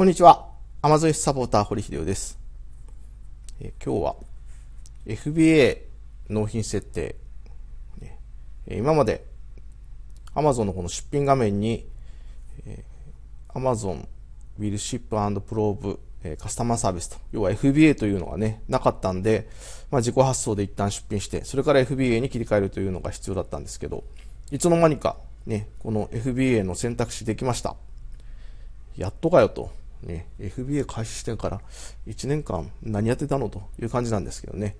こんにちは。アマゾンスサポーター、堀秀夫です。え今日は FBA 納品設定。え今まで Amazon のこの出品画面に、え Amazon Will Ship and Probe えカスタマーサービスと、要は FBA というのがね、なかったんで、まあ、自己発送で一旦出品して、それから FBA に切り替えるというのが必要だったんですけど、いつの間にかね、この FBA の選択肢できました。やっとかよと。ね、FBA 開始してから1年間何やってたのという感じなんですけどね。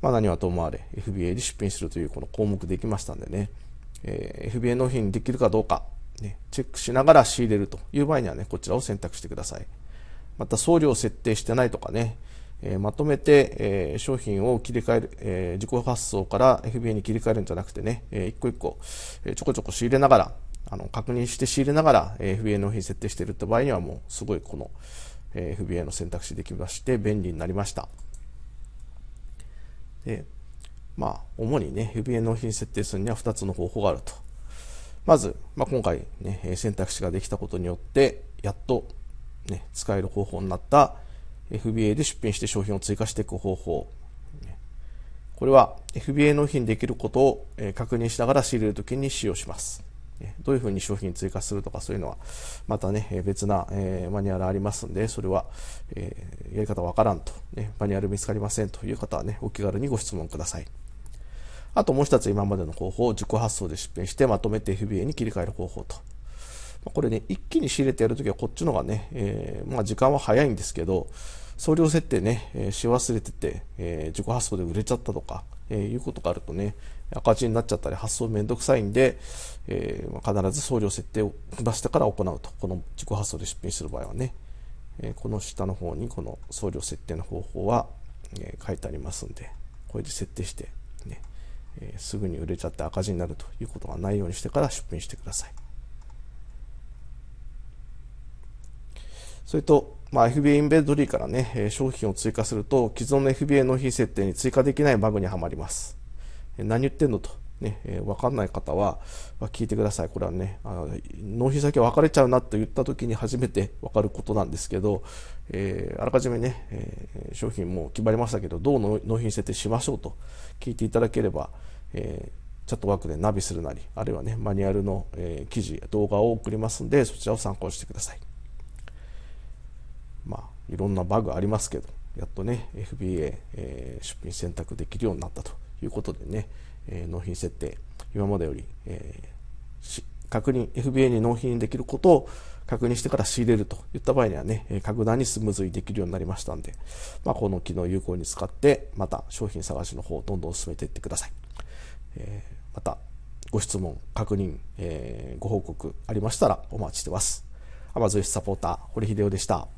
まあ何はともあれ、FBA に出品するというこの項目できましたんでね、えー、FBA 納品できるかどうか、ね、チェックしながら仕入れるという場合にはね、こちらを選択してください。また送料を設定してないとかね、えー、まとめて、えー、商品を切り替える、えー、自己発送から FBA に切り替えるんじゃなくてね、えー、一個一個、えー、ちょこちょこ仕入れながら、あの確認して仕入れながら FBA 納品設定しているって場合にはもうすごいこの FBA の選択肢できまして便利になりました。で、まあ、主にね、FBA 納品設定するには2つの方法があると。まず、まあ、今回、ね、選択肢ができたことによって、やっと、ね、使える方法になった FBA で出品して商品を追加していく方法。これは FBA 納品できることを確認しながら仕入れるときに使用します。どういうふうに商品追加するとかそういうのは、またね、別な、えー、マニュアルありますんで、それは、えー、やり方わからんと、ね、マニュアル見つかりませんという方はね、お気軽にご質問ください。あともう一つ今までの方法を自己発送で出品してまとめて FBA に切り替える方法と。これね、一気に仕入れてやるときはこっちのがね、えー、まあ時間は早いんですけど、送料設定ね、えー、し忘れてて、えー、自己発送で売れちゃったとか、えー、いうことがあるとね、赤字になっちゃったり発送めんどくさいんで、えー、必ず送料設定を出してから行うと。この自己発送で出品する場合はね、えこの下の方にこの送料設定の方法は、え書いてありますんで、これで設定してね、ねえすぐに売れちゃって赤字になるということがないようにしてから出品してください。それと、まあ、FBA インベンドリーからね、商品を追加すると、既存の FBA 納品設定に追加できないバグにはまります。何言ってんのと。ね、えかんない方は、ま聞いてください。これはね、あ納品先分かれちゃうなと言った時に初めて わかることなんですけど、えー、あらかじめね、えー、商品も決まりましたけど、どうの納品設定しましょうと聞いていただければ、えチャットワークでナビするなり、あるいはね、マニュアルの、え記事、動画を送りますので、そちらを参考にしてください。いろんなバグありますけど、やっとね、FBA、えー、出品選択できるようになったということでね、えー、納品設定、今までより、えー、確認、FBA に納品できることを確認してから仕入れるといった場合にはね、格段にスムーズにできるようになりましたんで、まあ、この機能を有効に使って、また商品探しの方をどんどん進めていってください。えー、また、ご質問、確認、えー、ご報告ありましたらお待ちしてます。アマゾンサポーター、堀秀夫でした。